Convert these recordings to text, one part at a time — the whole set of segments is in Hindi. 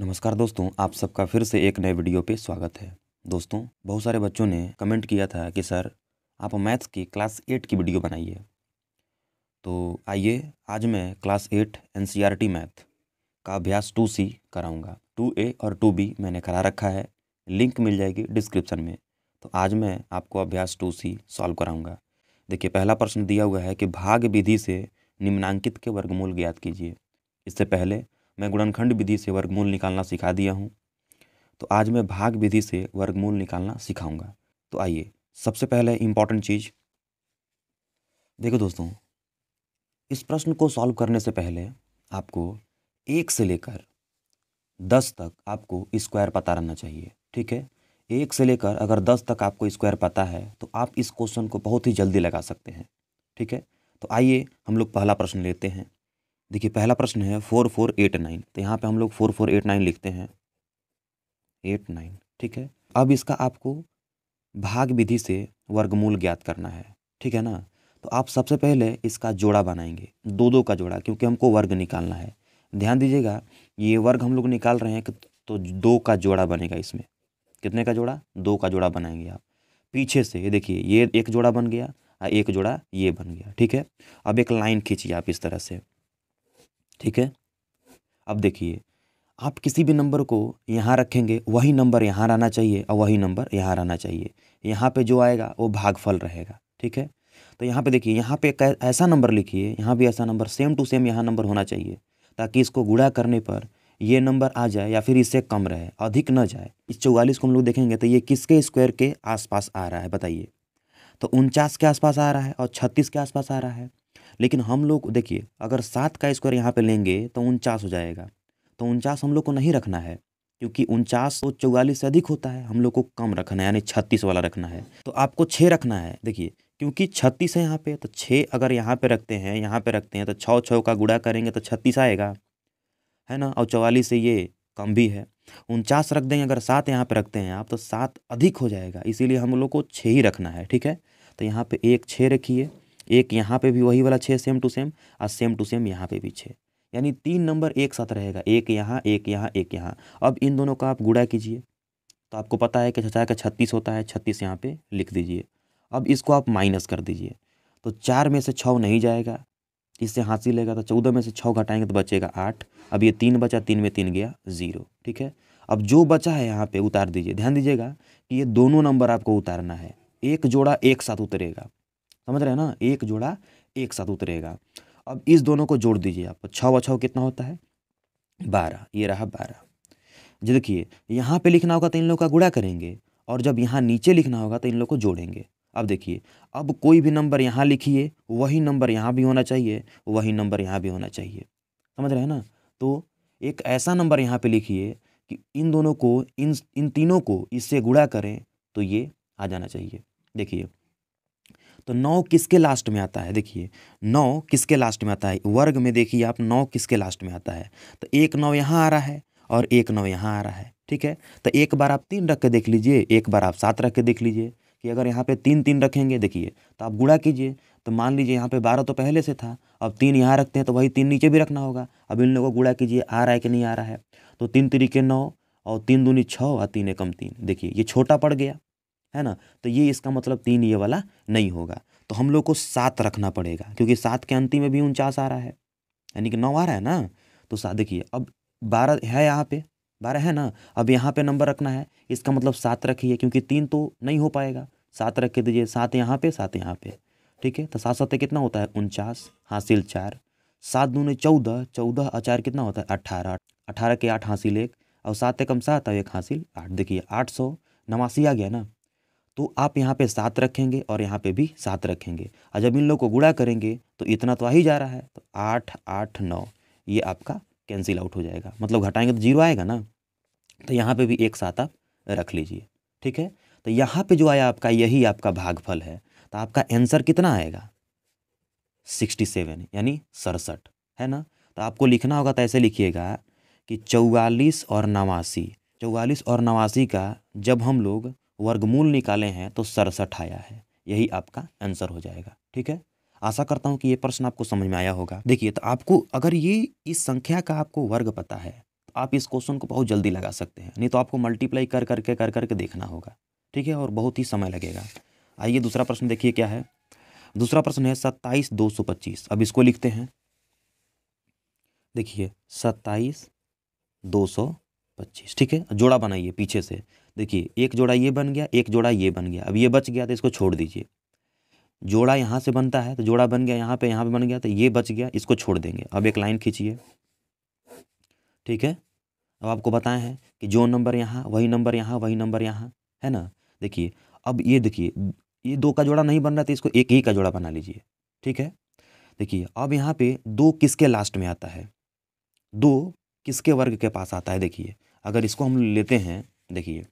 नमस्कार दोस्तों आप सबका फिर से एक नए वीडियो पे स्वागत है दोस्तों बहुत सारे बच्चों ने कमेंट किया था कि सर आप मैथ्स की क्लास एट की वीडियो बनाइए तो आइए आज मैं क्लास एट एन मैथ का अभ्यास टू सी कराऊँगा टू ए और टू बी मैंने करा रखा है लिंक मिल जाएगी डिस्क्रिप्शन में तो आज मैं आपको अभ्यास टू सी सॉल्व कराऊँगा देखिए पहला प्रश्न दिया हुआ है कि भाग विधि से निम्नांकित के वर्गमूल ज्ञात कीजिए इससे पहले मैं गुणनखंड विधि से वर्गमूल निकालना सिखा दिया हूँ तो आज मैं भाग विधि से वर्गमूल निकालना सिखाऊंगा तो आइए सबसे पहले इम्पॉर्टेंट चीज़ देखो दोस्तों इस प्रश्न को सॉल्व करने से पहले आपको एक से लेकर दस तक आपको स्क्वायर पता रहना चाहिए ठीक है एक से लेकर अगर दस तक आपको स्क्वायर पता है तो आप इस क्वेश्चन को बहुत ही जल्दी लगा सकते हैं ठीक है तो आइए हम लोग पहला प्रश्न लेते हैं देखिए पहला प्रश्न है फोर फोर एट नाइन तो यहाँ पे हम लोग फोर फोर एट नाइन लिखते हैं एट नाइन ठीक है अब इसका आपको भाग विधि से वर्गमूल ज्ञात करना है ठीक है ना तो आप सबसे पहले इसका जोड़ा बनाएंगे दो दो का जोड़ा क्योंकि हमको वर्ग निकालना है ध्यान दीजिएगा ये वर्ग हम लोग निकाल रहे हैं तो दो का जोड़ा बनेगा इसमें कितने का जोड़ा दो का जोड़ा बनाएंगे आप पीछे से ये देखिए ये एक जोड़ा बन गया और एक जोड़ा ये बन गया ठीक है अब एक लाइन खींचिए आप इस तरह से ठीक है अब देखिए आप किसी भी नंबर को यहाँ रखेंगे वही नंबर यहाँ रहना चाहिए और वही नंबर यहाँ रहना चाहिए यहाँ पे जो आएगा वो भागफल रहेगा ठीक है तो यहाँ पे देखिए यहाँ पे ऐसा नंबर लिखिए यहाँ भी ऐसा नंबर सेम टू सेम यहाँ नंबर होना चाहिए ताकि इसको गुड़ा करने पर ये नंबर आ जाए या फिर इससे कम रहे अधिक न जाए इस चौवालीस को हम लोग देखेंगे तो ये किसके स्क्वायर के आसपास आ रहा है बताइए तो उनचास के आसपास आ रहा है और छत्तीस के आसपास आ रहा है लेकिन हम लोग देखिए अगर सात का स्क्वायर यहाँ पे लेंगे तो उनचास हो जाएगा तो उनचास हम लोग को नहीं रखना है क्योंकि उनचास तो चौवालीस से अधिक होता है हम लोग को कम रखना है यानी छत्तीस वाला रखना है तो आपको छः रखना है देखिए क्योंकि छत्तीस है यहाँ पे तो छः अगर यहाँ पे रखते हैं यहाँ पे रखते हैं तो छः छः का गुड़ा करेंगे तो छत्तीस आएगा है ना और चौवालीस से ये कम भी है उनचास रख देंगे अगर सात यहाँ पे रखते हैं आप तो सात अधिक हो जाएगा इसीलिए हम लोग को छः ही रखना है ठीक है तो यहाँ पे एक छः रखिए एक यहाँ पे भी वही वाला छः सेम टू सेम और सेम टू सेम यहाँ पे भी छः यानी तीन नंबर एक साथ रहेगा एक यहाँ एक यहाँ एक यहाँ अब इन दोनों का आप गुड़ा कीजिए तो आपको पता है कि चचा का छत्तीस होता है छत्तीस यहाँ पे लिख दीजिए अब इसको आप माइनस कर दीजिए तो चार में से छः नहीं जाएगा इससे हासिल लेगा तो चौदह में से छः घटाएंगे तो बचेगा आठ अब ये तीन बचा तीन में तीन गया ज़ीरो ठीक है अब जो बचा है यहाँ पे उतार दीजिए ध्यान दीजिएगा कि ये दोनों नंबर आपको उतारना है एक जोड़ा एक साथ उतरेगा समझ रहे हैं ना एक जोड़ा एक साथ उतरेगा अब इस दोनों को जोड़ दीजिए आप छः व छः कितना होता है बारह ये रहा बारह जो देखिए यहाँ पे लिखना होगा तो इन लोग का गुड़ा करेंगे और जब यहाँ नीचे लिखना होगा तो इन लोग को जोड़ेंगे अब देखिए अब कोई भी नंबर यहाँ लिखिए वही नंबर यहाँ भी होना चाहिए वही नंबर यहाँ भी होना चाहिए समझ रहे हैं ना तो एक ऐसा नंबर यहाँ पे लिखिए कि इन दोनों को इन इन तीनों को इससे गुड़ा करें तो ये आ जाना चाहिए देखिए तो नौ किसके लास्ट में आता है देखिए नौ किसके लास्ट में आता है वर्ग में देखिए आप नौ किसके लास्ट में आता है तो एक नौ यहाँ आ रहा है और एक नौ यहाँ आ रहा है ठीक है तो एक बार आप तीन रख के देख लीजिए एक बार आप सात रख के देख लीजिए कि अगर यहाँ पे तीन तीन रखेंगे देखिए तो आप गुड़ा कीजिए तो मान लीजिए यहाँ पे बारह तो पहले से था अब तीन यहाँ रखते हैं तो वही तीन नीचे भी रखना होगा अब इन लोगों को गुड़ा कीजिए आ रहा है कि नहीं आ रहा है तो तीन तरीके नौ और तीन दूनी छः और तीन एकम तीन देखिए ये छोटा पड़ गया है ना तो ये इसका मतलब तीन ये वाला नहीं होगा तो हम लोग को सात रखना पड़ेगा क्योंकि सात के अंतिम में भी उनचास आ रहा है यानी कि नौ आ रहा है ना तो सात देखिए अब बारह है यहाँ पे बारह है ना अब यहाँ पे नंबर रखना है इसका मतलब सात रखिए क्योंकि तीन तो नहीं हो पाएगा सात रख के दीजिए सात यहाँ पे सात यहाँ पे ठीक है तो सात सात कितना होता है उनचास हासिल चार सात दूने चौदह चौदह अचार कितना होता है अट्ठारह अठारह के आठ हासिल एक और सात एकम सात और एक हासिल आठ देखिए आठ सौ नवासी आ गया ना तो आप यहाँ पे सात रखेंगे और यहाँ पे भी सात रखेंगे और जब इन लोग को गुड़ा करेंगे तो इतना तो आ ही जा रहा है तो आठ आठ नौ ये आपका कैंसिल आउट हो जाएगा मतलब घटाएंगे तो जीरो आएगा ना तो यहाँ पे भी एक साथ आप रख लीजिए ठीक है तो यहाँ पे जो आया आपका यही आपका भागफल है तो आपका आंसर कितना आएगा सिक्सटी सेवन यानी सड़सठ है ना तो आपको लिखना होगा तो ऐसे लिखिएगा कि चौवालीस और नवासी चौवालीस और नवासी का जब हम लोग वर्गमूल निकाले हैं तो सड़सठ आया है यही आपका आंसर हो जाएगा ठीक है आशा करता हूँ कि ये प्रश्न आपको समझ में आया होगा देखिए तो आपको अगर ये इस संख्या का आपको वर्ग पता है तो आप इस क्वेश्चन को बहुत जल्दी लगा सकते हैं नहीं तो आपको मल्टीप्लाई कर करके कर करके कर देखना होगा ठीक है और बहुत ही समय लगेगा आइए दूसरा प्रश्न देखिए क्या है दूसरा प्रश्न है सत्ताईस दो सौ पच्चीस अब इसको लिखते हैं देखिए सत्ताईस दो सौ पच्चीस ठीक है जोड़ा बनाइए पीछे से देखिए एक जोड़ा ये बन गया एक जोड़ा ये बन गया अब ये बच गया तो इसको छोड़ दीजिए जोड़ा यहाँ से बनता है तो जोड़ा बन गया यहाँ पे यहाँ पे बन गया तो ये बच गया इसको छोड़ देंगे अब एक लाइन खींचिए ठीक है अब आपको बताए हैं कि जो नंबर यहाँ वही नंबर यहाँ वही नंबर यहाँ है ना देखिए अब ये देखिए ये दो का जोड़ा नहीं बन रहा था तो इसको एक ही का जोड़ा बना लीजिए ठीक है देखिए अब यहाँ पे दो किसके लास्ट में आता है दो किसके वर्ग के पास आता है देखिए अगर इसको हम लेते हैं देखिए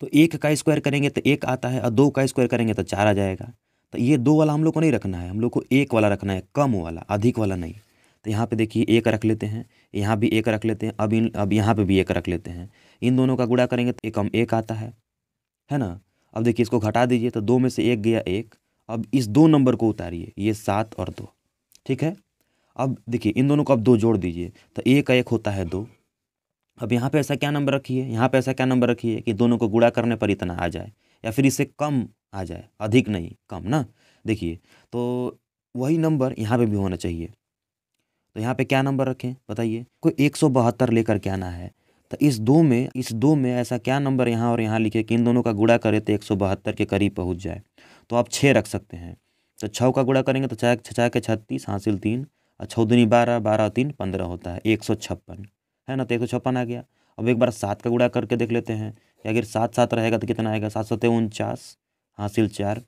तो एक का स्क्वायर करेंगे तो एक आता है और दो का स्क्वायर करेंगे तो चार आ जाएगा तो ये दो वाला हम लोग को नहीं रखना है हम लोग को एक वाला रखना है कम वाला अधिक वाला नहीं तो यहाँ पे देखिए एक रख लेते हैं यहाँ भी एक रख लेते हैं अब इन अब यहाँ पे भी एक रख लेते हैं इन दोनों का गुड़ा करेंगे तो एक कम एक आता है है ना अब देखिए इसको घटा दीजिए तो दो में से एक गया एक अब इस दो नंबर को उतारिए ये सात और दो ठीक है अब देखिए इन दोनों को आप दो जोड़ दीजिए तो एक एक होता है दो अब यहाँ पे ऐसा क्या नंबर रखिए यहाँ पे ऐसा क्या नंबर रखिए कि दोनों को गुड़ा करने पर इतना आ जाए या फिर इससे कम आ जाए अधिक नहीं कम ना देखिए तो वही नंबर यहाँ पे भी होना चाहिए तो यहाँ पे क्या नंबर रखें बताइए कोई एक सौ बहत्तर लेकर के आना है तो इस दो में इस दो में ऐसा क्या नंबर यहाँ और यहाँ लिखे कि इन दोनों का गुड़ा करें तो एक सौ बहत्तर के करीब पहुँच जाए तो आप छः रख सकते हैं तो छः का गुड़ा करेंगे तो छः छः के छत्तीस हासिल तीन छः दूनी बारह बारह तीन पंद्रह होता है एक सौ छप्पन है ना तो एक सौ छप्पन आ गया अब एक बार सात का गुड़ा करके देख लेते हैं कि अगर सात सात रहेगा तो कितना आएगा सात सौ उनचास हासिल चार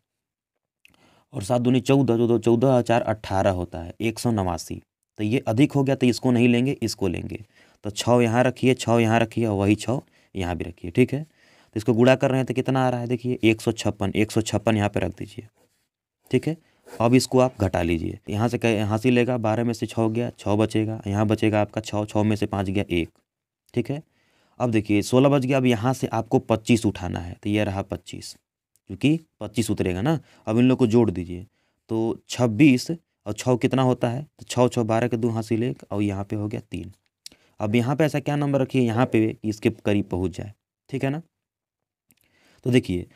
और सात दूनी चौदह चौदह चौदह चार अट्ठारह होता है एक सौ नवासी तो ये अधिक हो गया तो इसको नहीं लेंगे इसको लेंगे तो छः यहाँ रखिए छः यहाँ रखिए और वही छः यहाँ भी रखिए ठीक है तो इसको गुड़ा कर रहे हैं तो कितना आ रहा है देखिए एक सौ छप्पन एक सौ छप्पन यहाँ पर रख दीजिए ठीक है अब इसको आप घटा लीजिए यहाँ से कह यहाँ से लेगा बारह में से छः गया छः बचेगा यहाँ बचेगा आपका छः छः में से पाँच गया एक ठीक है अब देखिए सोलह बज गया अब यहाँ से आपको पच्चीस उठाना है तो यह रहा पच्चीस क्योंकि पच्चीस उतरेगा ना अब इन लोग को जोड़ दीजिए तो छब्बीस और छः कितना होता है तो छः छः बारह के दो हासिल एक और यहाँ पे हो गया तीन अब यहाँ पे ऐसा क्या नंबर रखिए यहाँ पे इसके करीब पहुँच जाए ठीक है ना तो देखिए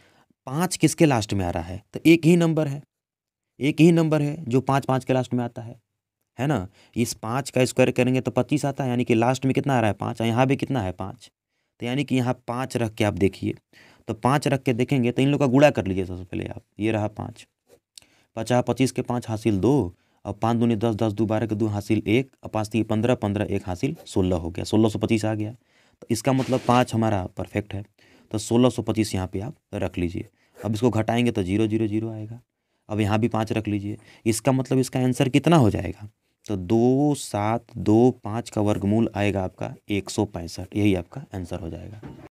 पाँच किसके लास्ट में आ रहा है तो एक ही नंबर है एक ही नंबर है जो पाँच पाँच के लास्ट में आता है है ना इस पाँच का स्क्वायर करेंगे तो पच्चीस आता है यानी कि लास्ट में कितना आ रहा है पाँच यहाँ भी कितना है पाँच तो यानी कि यहाँ पाँच रख के आप देखिए तो पाँच रख के देखेंगे तो इन लोग का गुड़ा कर लीजिए सबसे पहले आप ये रहा पाँच पचास पच्चीस के पाँच हासिल दो और पाँच दूनी दस दस दो बारह के दो हासिल एक और पाँच तीन पंद्रह पंद्रह एक हासिल सोलह हो गया सोलह सौ पच्चीस आ गया तो इसका मतलब पाँच हमारा परफेक्ट है तो सोलह सौ पच्चीस यहाँ पर आप रख लीजिए अब इसको घटाएंगे तो जीरो जीरो जीरो आएगा अब यहाँ भी पाँच रख लीजिए इसका मतलब इसका आंसर कितना हो जाएगा तो दो सात दो पाँच का वर्गमूल आएगा आपका एक सौ पैंसठ यही आपका आंसर हो जाएगा